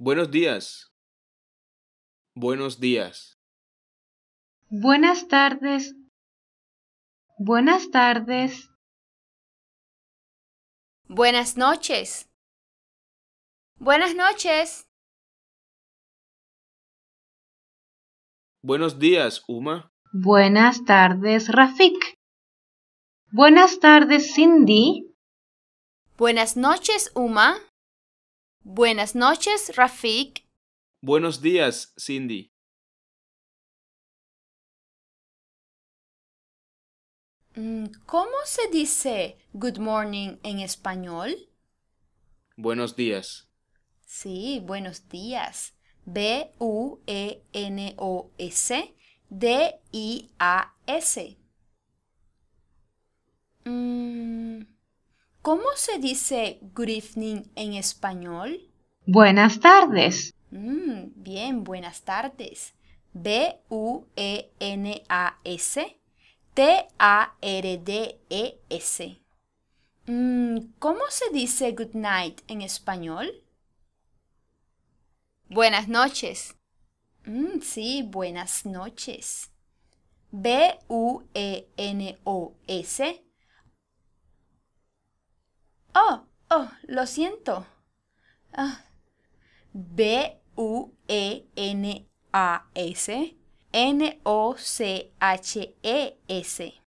Buenos días. Buenos días. Buenas tardes. Buenas tardes. Buenas noches. Buenas noches. Buenos días, Uma. Buenas tardes, Rafik. Buenas tardes, Cindy. Buenas noches, Uma. Buenas noches, Rafik. Buenos días, Cindy. Mm, ¿Cómo se dice good morning en español? Buenos días. Sí, buenos días. B-U-E-N-O-S D-I-A-S. ¿Cómo se dice good evening en español? Buenas tardes. Mm, bien, buenas tardes. B-U-E-N-A-S T-A-R-D-E-S. Mm, ¿Cómo se dice good night en español? Buenas noches. Mm, sí, buenas noches. B-U-E-N-O-S. Oh, oh, lo siento. Ah. B-U-E-N-A-S. N-O-C-H-E-S.